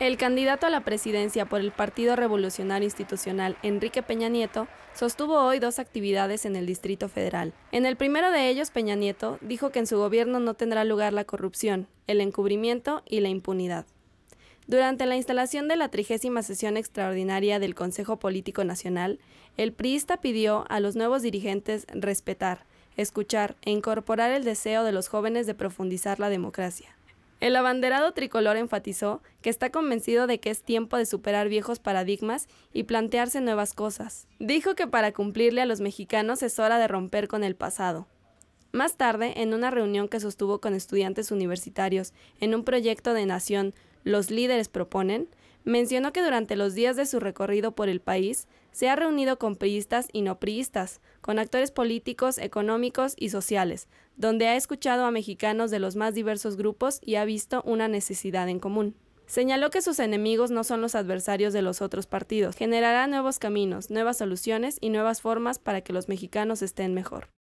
El candidato a la presidencia por el Partido Revolucionario Institucional, Enrique Peña Nieto, sostuvo hoy dos actividades en el Distrito Federal. En el primero de ellos, Peña Nieto dijo que en su gobierno no tendrá lugar la corrupción, el encubrimiento y la impunidad. Durante la instalación de la trigésima sesión extraordinaria del Consejo Político Nacional, el priista pidió a los nuevos dirigentes respetar, escuchar e incorporar el deseo de los jóvenes de profundizar la democracia. El abanderado tricolor enfatizó que está convencido de que es tiempo de superar viejos paradigmas y plantearse nuevas cosas. Dijo que para cumplirle a los mexicanos es hora de romper con el pasado. Más tarde, en una reunión que sostuvo con estudiantes universitarios en un proyecto de nación Los líderes proponen, mencionó que durante los días de su recorrido por el país se ha reunido con priistas y no priistas, con actores políticos, económicos y sociales, donde ha escuchado a mexicanos de los más diversos grupos y ha visto una necesidad en común. Señaló que sus enemigos no son los adversarios de los otros partidos, generará nuevos caminos, nuevas soluciones y nuevas formas para que los mexicanos estén mejor.